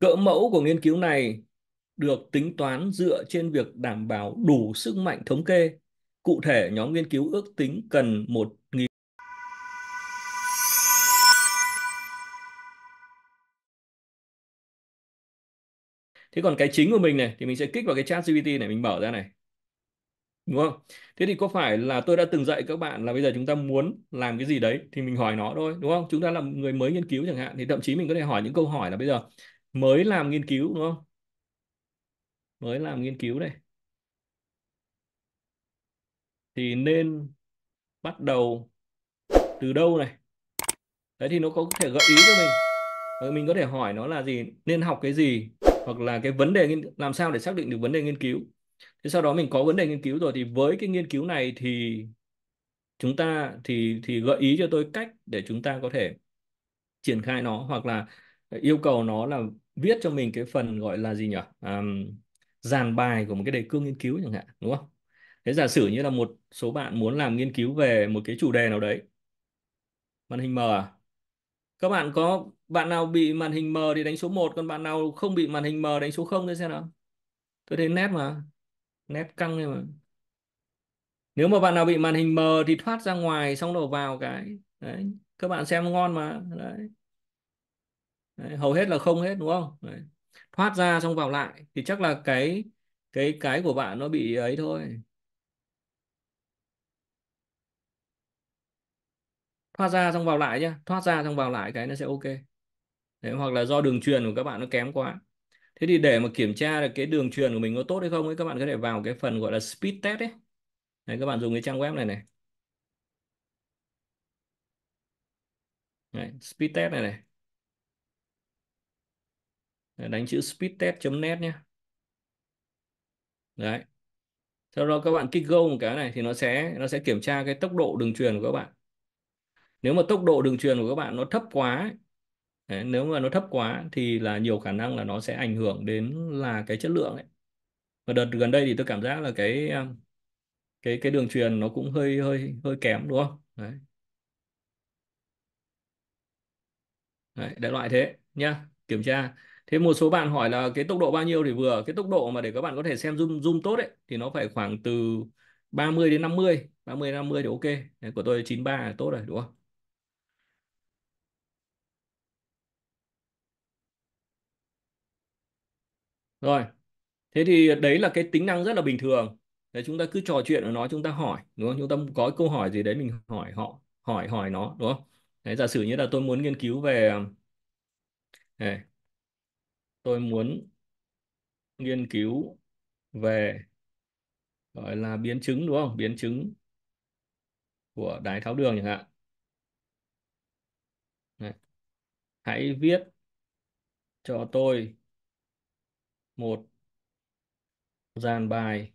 Cỡ mẫu của nghiên cứu này được tính toán dựa trên việc đảm bảo đủ sức mạnh thống kê. Cụ thể, nhóm nghiên cứu ước tính cần 1.000 Thế còn cái chính của mình này thì mình sẽ kích vào cái chat GPT này mình mở ra này. Đúng không? Thế thì có phải là tôi đã từng dạy các bạn là bây giờ chúng ta muốn làm cái gì đấy thì mình hỏi nó thôi, đúng không? Chúng ta là người mới nghiên cứu chẳng hạn thì thậm chí mình có thể hỏi những câu hỏi là bây giờ mới làm nghiên cứu đúng không mới làm nghiên cứu này thì nên bắt đầu từ đâu này đấy thì nó có thể gợi ý cho mình ờ, mình có thể hỏi nó là gì nên học cái gì hoặc là cái vấn đề làm sao để xác định được vấn đề nghiên cứu thế sau đó mình có vấn đề nghiên cứu rồi thì với cái nghiên cứu này thì chúng ta thì thì gợi ý cho tôi cách để chúng ta có thể triển khai nó hoặc là yêu cầu nó là viết cho mình cái phần gọi là gì nhỉ um, dàn bài của một cái đề cương nghiên cứu chẳng hạn đúng không thế giả sử như là một số bạn muốn làm nghiên cứu về một cái chủ đề nào đấy màn hình mờ à? các bạn có bạn nào bị màn hình mờ thì đánh số 1 còn bạn nào không bị màn hình mờ đánh số 0 thế xem nào tôi thấy nét mà nét căng này mà nếu mà bạn nào bị màn hình mờ thì thoát ra ngoài xong rồi vào cái đấy các bạn xem ngon mà đấy Đấy, hầu hết là không hết đúng không Đấy. thoát ra xong vào lại thì chắc là cái cái cái của bạn nó bị ấy thôi thoát ra xong vào lại nhá thoát ra xong vào lại cái nó sẽ ok Đấy, hoặc là do đường truyền của các bạn nó kém quá thế thì để mà kiểm tra được cái đường truyền của mình có tốt hay không ấy các bạn có thể vào cái phần gọi là speed test ấy Đấy, các bạn dùng cái trang web này này Đấy, speed test này này đánh chữ speedtest.net nhé đấy sau đó các bạn kích go một cái này thì nó sẽ nó sẽ kiểm tra cái tốc độ đường truyền của các bạn nếu mà tốc độ đường truyền của các bạn nó thấp quá Đấy, nếu mà nó thấp quá thì là nhiều khả năng là nó sẽ ảnh hưởng đến là cái chất lượng ấy. Và đợt gần đây thì tôi cảm giác là cái um, cái cái đường truyền nó cũng hơi hơi hơi kém đúng không? Đấy. Đấy, đại loại thế nhá, kiểm tra thế một số bạn hỏi là cái tốc độ bao nhiêu thì vừa cái tốc độ mà để các bạn có thể xem zoom zoom tốt ấy thì nó phải khoảng từ 30 đến 50 30 đến 50 thì ok đấy, của tôi 93 là tốt rồi đúng không rồi thế thì đấy là cái tính năng rất là bình thường để chúng ta cứ trò chuyện ở nó chúng ta hỏi đúng không chúng ta có câu hỏi gì đấy mình hỏi họ hỏi hỏi nó đúng không đấy giả sử như là tôi muốn nghiên cứu về à, này, tôi muốn nghiên cứu về gọi là biến chứng đúng không biến chứng của đái tháo đường chẳng hạn Đấy. hãy viết cho tôi một dàn bài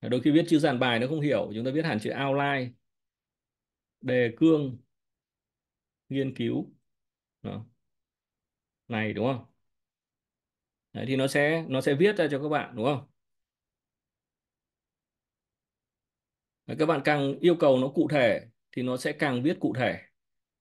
đôi khi viết chữ dàn bài nó không hiểu chúng ta viết hẳn chữ outline đề cương nghiên cứu Đó này đúng không Đấy, thì nó sẽ nó sẽ viết ra cho các bạn đúng không Đấy, các bạn càng yêu cầu nó cụ thể thì nó sẽ càng viết cụ thể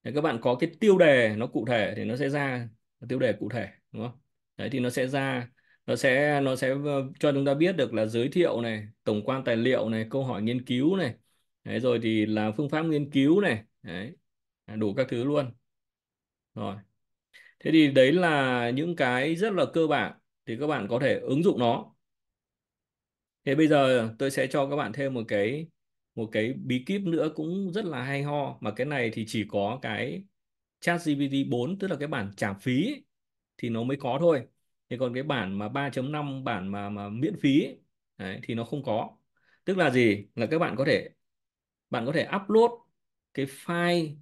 Đấy, các bạn có cái tiêu đề nó cụ thể thì nó sẽ ra tiêu đề cụ thể đúng không Đấy thì nó sẽ ra nó sẽ nó sẽ ờ, cho chúng ta biết được là giới thiệu này tổng quan tài liệu này câu hỏi nghiên cứu này đấy, rồi thì là phương pháp nghiên cứu này đấy đủ các thứ luôn rồi thế thì đấy là những cái rất là cơ bản thì các bạn có thể ứng dụng nó thế bây giờ tôi sẽ cho các bạn thêm một cái một cái bí kíp nữa cũng rất là hay ho mà cái này thì chỉ có cái chat GPT 4 tức là cái bản trả phí thì nó mới có thôi thì còn cái bản mà 3.5 bản mà mà miễn phí đấy, thì nó không có tức là gì là các bạn có thể bạn có thể upload cái file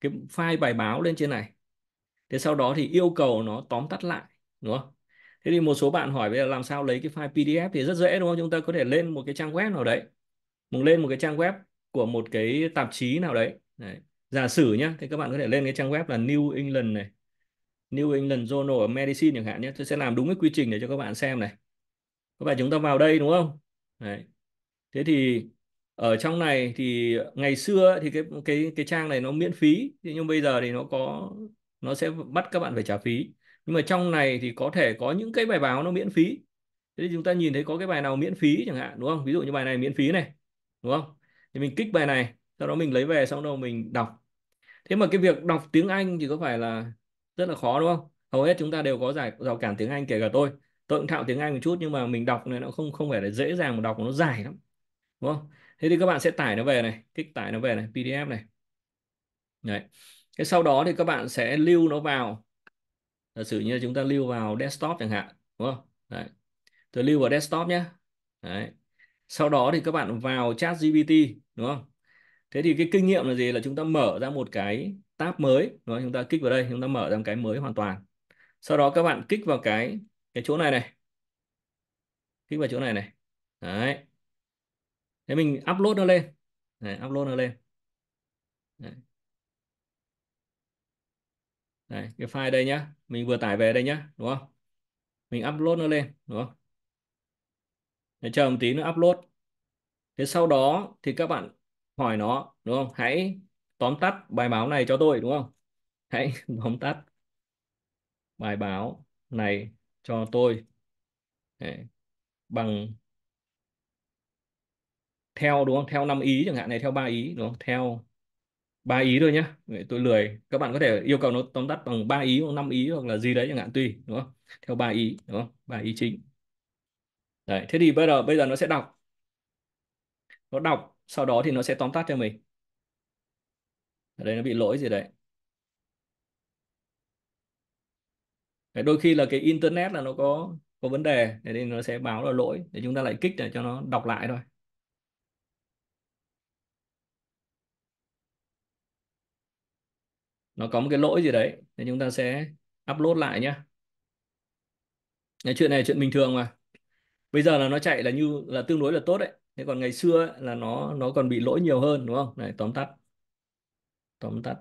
cái file bài báo lên trên này thế sau đó thì yêu cầu nó tóm tắt lại đúng không thế thì một số bạn hỏi bây giờ làm sao lấy cái file pdf thì rất dễ đúng không chúng ta có thể lên một cái trang web nào đấy mình lên một cái trang web của một cái tạp chí nào đấy, đấy. giả sử nhé thì các bạn có thể lên cái trang web là New England này New England Journal of Medicine chẳng hạn nhé tôi sẽ làm đúng cái quy trình để cho các bạn xem này các bạn chúng ta vào đây đúng không đấy. thế thì ở trong này thì ngày xưa thì cái cái cái trang này nó miễn phí nhưng bây giờ thì nó có nó sẽ bắt các bạn phải trả phí nhưng mà trong này thì có thể có những cái bài báo nó miễn phí thế thì chúng ta nhìn thấy có cái bài nào miễn phí chẳng hạn đúng không ví dụ như bài này miễn phí này đúng không thì mình kích bài này sau đó mình lấy về xong đó mình đọc thế mà cái việc đọc tiếng Anh thì có phải là rất là khó đúng không hầu hết chúng ta đều có giải rào cản tiếng Anh kể cả tôi tôi cũng thạo tiếng Anh một chút nhưng mà mình đọc này nó không không phải là dễ dàng mà đọc nó dài lắm đúng không thế thì các bạn sẽ tải nó về này kích tải nó về này PDF này Đấy. Thế sau đó thì các bạn sẽ lưu nó vào giả sử như chúng ta lưu vào desktop chẳng hạn đúng không đấy tôi lưu vào desktop nhé đấy sau đó thì các bạn vào chat GPT đúng không thế thì cái kinh nghiệm là gì là chúng ta mở ra một cái tab mới đúng không? chúng ta kích vào đây chúng ta mở ra một cái mới hoàn toàn sau đó các bạn kích vào cái cái chỗ này này kích vào chỗ này này đấy thế mình upload nó lên đấy, upload nó lên đấy đây cái file đây nhá mình vừa tải về đây nhá đúng không mình upload nó lên đúng không để chờ một tí nữa upload thế sau đó thì các bạn hỏi nó đúng không hãy tóm tắt bài báo này cho tôi đúng không hãy tóm tắt bài báo này cho tôi Đấy. bằng theo đúng không theo 5 ý chẳng hạn này theo 3 ý đúng không theo ba ý thôi nhé tôi lười các bạn có thể yêu cầu nó tóm tắt bằng ba ý hoặc năm ý hoặc là gì đấy chẳng hạn tùy đúng không theo ba ý đúng không ba ý chính đấy thế thì bây giờ bây giờ nó sẽ đọc nó đọc sau đó thì nó sẽ tóm tắt cho mình ở đây nó bị lỗi gì đấy đôi khi là cái internet là nó có có vấn đề nên nó sẽ báo là lỗi để chúng ta lại kích để cho nó đọc lại thôi nó có một cái lỗi gì đấy thì chúng ta sẽ upload lại nhé cái chuyện này chuyện bình thường mà bây giờ là nó chạy là như là tương đối là tốt đấy thế còn ngày xưa ấy, là nó nó còn bị lỗi nhiều hơn đúng không này tóm tắt tóm tắt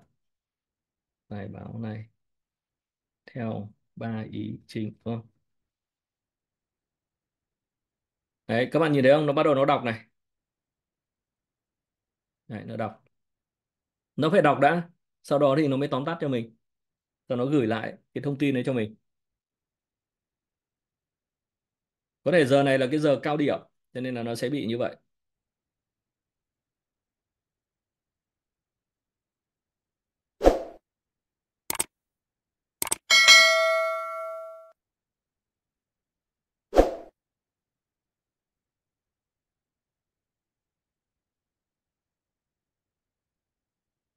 bài báo này theo ba ý chính đúng không đấy các bạn nhìn thấy không nó bắt đầu nó đọc này này nó đọc nó phải đọc đã sau đó thì nó mới tóm tắt cho mình và nó gửi lại cái thông tin đấy cho mình có thể giờ này là cái giờ cao điểm cho nên là nó sẽ bị như vậy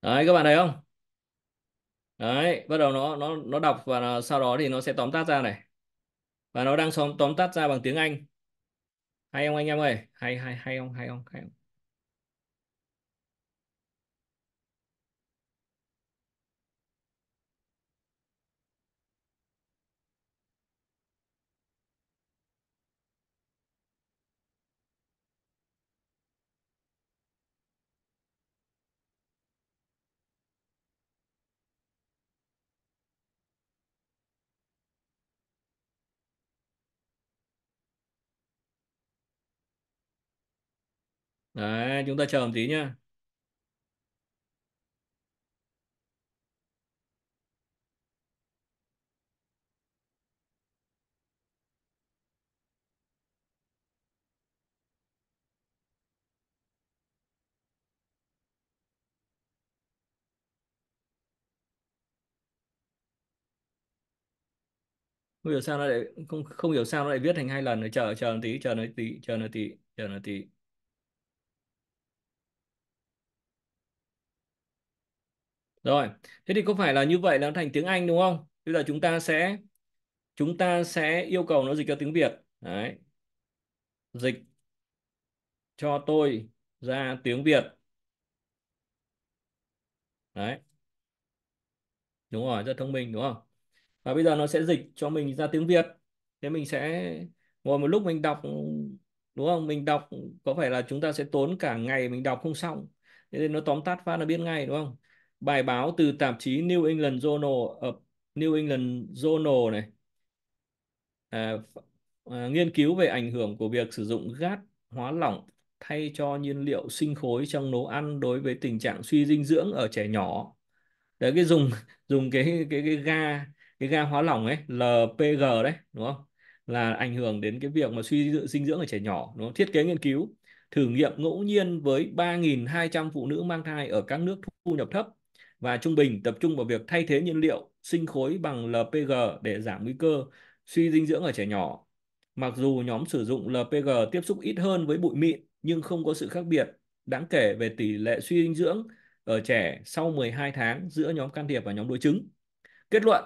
Đấy các bạn thấy không? đấy bắt đầu nó nó nó đọc và nó, sau đó thì nó sẽ tóm tắt ra này và nó đang tóm tóm tắt ra bằng tiếng Anh hay không anh em ơi hay hay hay không hay không hay không Đấy, chúng ta chờ một tí nhá. không hiểu sao nó lại không không hiểu sao nó lại viết thành hai lần rồi chờ chờ một tí chờ nó tí chờ nó tí chờ nó tí Rồi, thế thì có phải là như vậy là nó thành tiếng Anh đúng không? Bây giờ chúng ta sẽ chúng ta sẽ yêu cầu nó dịch cho tiếng Việt. Đấy. Dịch cho tôi ra tiếng Việt. Đấy. Đúng rồi, rất thông minh đúng không? Và bây giờ nó sẽ dịch cho mình ra tiếng Việt. Thế mình sẽ ngồi một lúc mình đọc đúng không? Mình đọc có phải là chúng ta sẽ tốn cả ngày mình đọc không xong. Thế nên nó tóm tắt phát là biết ngay đúng không? bài báo từ tạp chí New England Journal ở ờ, New England Journal này à, à, nghiên cứu về ảnh hưởng của việc sử dụng gas hóa lỏng thay cho nhiên liệu sinh khối trong nấu ăn đối với tình trạng suy dinh dưỡng ở trẻ nhỏ đấy cái dùng dùng cái cái cái ga cái ga hóa lỏng ấy LPG đấy đúng không là ảnh hưởng đến cái việc mà suy dinh dưỡng ở trẻ nhỏ đúng không? thiết kế nghiên cứu thử nghiệm ngẫu nhiên với 3.200 phụ nữ mang thai ở các nước thu nhập thấp và trung bình tập trung vào việc thay thế nhiên liệu sinh khối bằng LPG để giảm nguy cơ suy dinh dưỡng ở trẻ nhỏ. Mặc dù nhóm sử dụng LPG tiếp xúc ít hơn với bụi mịn nhưng không có sự khác biệt đáng kể về tỷ lệ suy dinh dưỡng ở trẻ sau 12 tháng giữa nhóm can thiệp và nhóm đối chứng. Kết luận,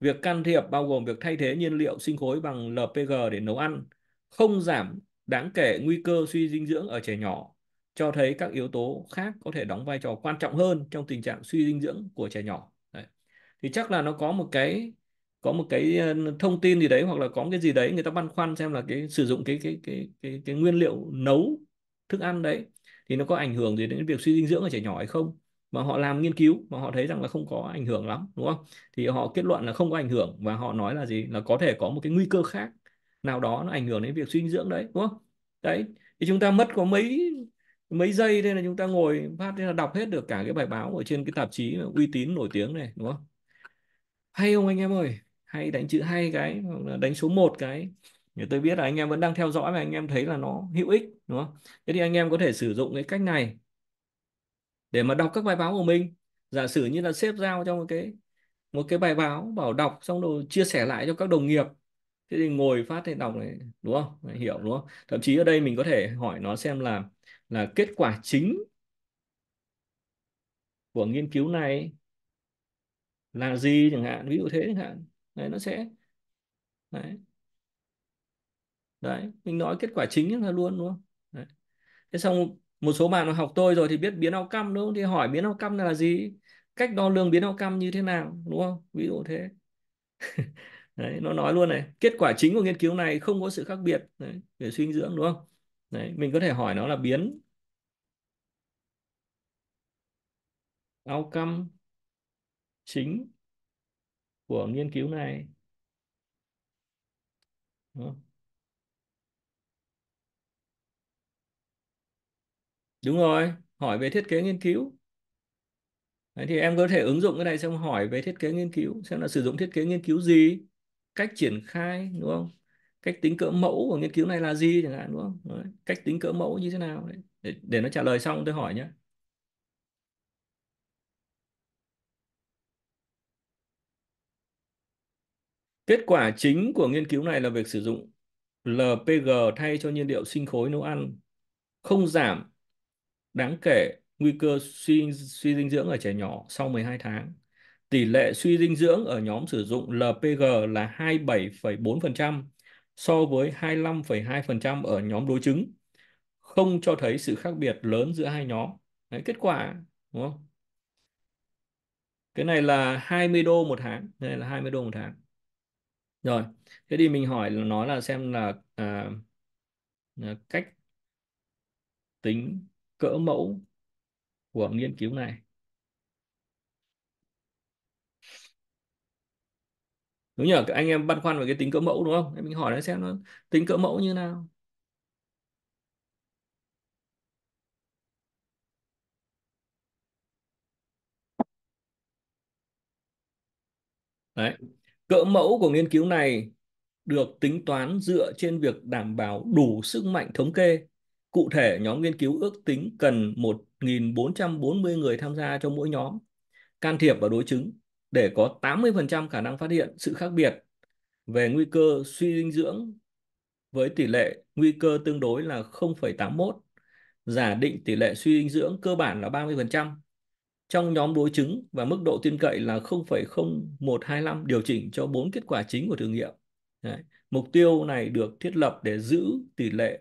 việc can thiệp bao gồm việc thay thế nhiên liệu sinh khối bằng LPG để nấu ăn, không giảm đáng kể nguy cơ suy dinh dưỡng ở trẻ nhỏ cho thấy các yếu tố khác có thể đóng vai trò quan trọng hơn trong tình trạng suy dinh dưỡng của trẻ nhỏ đấy. thì chắc là nó có một cái có một cái ờ, thông tin gì đấy hoặc là có cái gì đấy người ta băn khoăn xem là cái sử dụng cái cái cái cái, cái nguyên liệu nấu thức ăn đấy thì nó có ảnh hưởng gì đến việc suy dinh dưỡng ở trẻ nhỏ hay không mà họ làm nghiên cứu mà họ thấy rằng là không có ảnh hưởng lắm đúng không thì họ kết luận là không có ảnh hưởng và họ nói là gì là có thể có một cái nguy cơ khác nào đó nó ảnh hưởng đến việc suy dinh dưỡng đấy đúng không đấy thì chúng ta mất có mấy mấy giây thế là chúng ta ngồi phát thế là đọc hết được cả cái bài báo ở trên cái tạp chí uy tín nổi tiếng này đúng không hay không anh em ơi hay đánh chữ hay cái hoặc là đánh số 1 cái để tôi biết là anh em vẫn đang theo dõi và anh em thấy là nó hữu ích đúng không thế thì anh em có thể sử dụng cái cách này để mà đọc các bài báo của mình giả sử như là xếp giao trong một cái một cái bài báo bảo đọc xong rồi chia sẻ lại cho các đồng nghiệp thế thì ngồi phát thì đọc này đúng không hiểu đúng không thậm chí ở đây mình có thể hỏi nó xem là là kết quả chính của nghiên cứu này là gì chẳng hạn ví dụ thế chẳng hạn đấy nó sẽ đấy đấy mình nói kết quả chính là luôn luôn đấy. thế xong một số bạn học tôi rồi thì biết biến ao căm đúng không thì hỏi biến ao căm là gì cách đo lường biến ao căm như thế nào đúng không ví dụ thế đấy nó nói luôn này kết quả chính của nghiên cứu này không có sự khác biệt đấy, về suy dinh dưỡng đúng không Đấy, mình có thể hỏi nó là biến outcome chính của nghiên cứu này. Đúng không? Đúng rồi, hỏi về thiết kế nghiên cứu. Đấy thì em có thể ứng dụng cái này xem hỏi về thiết kế nghiên cứu, xem là sử dụng thiết kế nghiên cứu gì, cách triển khai đúng không? cách tính cỡ mẫu của nghiên cứu này là gì chẳng hạn đúng không đấy. cách tính cỡ mẫu như thế nào đấy. Để, để nó trả lời xong tôi hỏi nhé Kết quả chính của nghiên cứu này là việc sử dụng LPG thay cho nhiên liệu sinh khối nấu ăn không giảm đáng kể nguy cơ suy, suy dinh dưỡng ở trẻ nhỏ sau 12 tháng. Tỷ lệ suy dinh dưỡng ở nhóm sử dụng LPG là 27,4%, so với 25,2% ở nhóm đối chứng không cho thấy sự khác biệt lớn giữa hai nhóm. Đấy, kết quả đúng không? Cái này là 20 đô một tháng, đây là 20 đô một tháng. Rồi, thế thì mình hỏi là nó là xem là à, cách tính cỡ mẫu của nghiên cứu này đúng nhờ anh em băn khoăn về cái tính cỡ mẫu đúng không em mình hỏi nó xem nó tính cỡ mẫu như nào đấy cỡ mẫu của nghiên cứu này được tính toán dựa trên việc đảm bảo đủ sức mạnh thống kê cụ thể nhóm nghiên cứu ước tính cần 1.440 người tham gia cho mỗi nhóm can thiệp và đối chứng để có 80% khả năng phát hiện sự khác biệt về nguy cơ suy dinh dưỡng với tỷ lệ nguy cơ tương đối là 0,81, giả định tỷ lệ suy dinh dưỡng cơ bản là 30%, trong nhóm đối chứng và mức độ tin cậy là 0,0125 điều chỉnh cho bốn kết quả chính của thử nghiệm. Đấy. Mục tiêu này được thiết lập để giữ tỷ lệ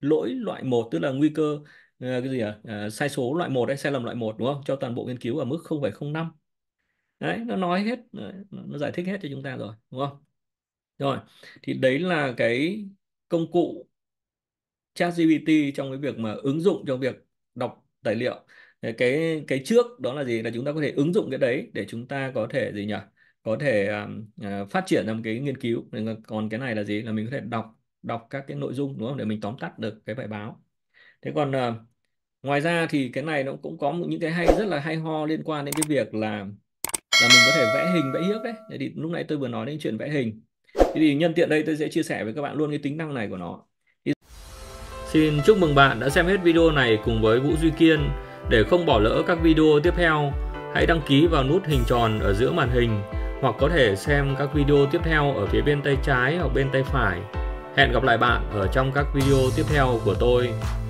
lỗi loại 1 tức là nguy cơ ờ, cái gì à? Uh, sai số loại 1 hay sai lầm loại 1 đúng không? Cho toàn bộ nghiên cứu ở mức 0,05 đấy nó nói hết nó giải thích hết cho chúng ta rồi đúng không rồi thì đấy là cái công cụ ChatGPT trong cái việc mà ứng dụng trong việc đọc tài liệu cái cái trước đó là gì là chúng ta có thể ứng dụng cái đấy để chúng ta có thể gì nhỉ có thể uh, phát triển làm cái nghiên cứu còn cái này là gì là mình có thể đọc đọc các cái nội dung đúng không để mình tóm tắt được cái bài báo thế còn uh, ngoài ra thì cái này nó cũng có những cái hay rất là hay ho liên quan đến cái việc là là mình có thể vẽ hình vẽ hiếc đấy thì lúc nãy tôi vừa nói đến chuyện vẽ hình thế thì nhân tiện đây tôi sẽ chia sẻ với các bạn luôn cái tính năng này của nó thì... xin chúc mừng bạn đã xem hết video này cùng với Vũ Duy Kiên để không bỏ lỡ các video tiếp theo hãy đăng ký vào nút hình tròn ở giữa màn hình hoặc có thể xem các video tiếp theo ở phía bên tay trái hoặc bên tay phải hẹn gặp lại bạn ở trong các video tiếp theo của tôi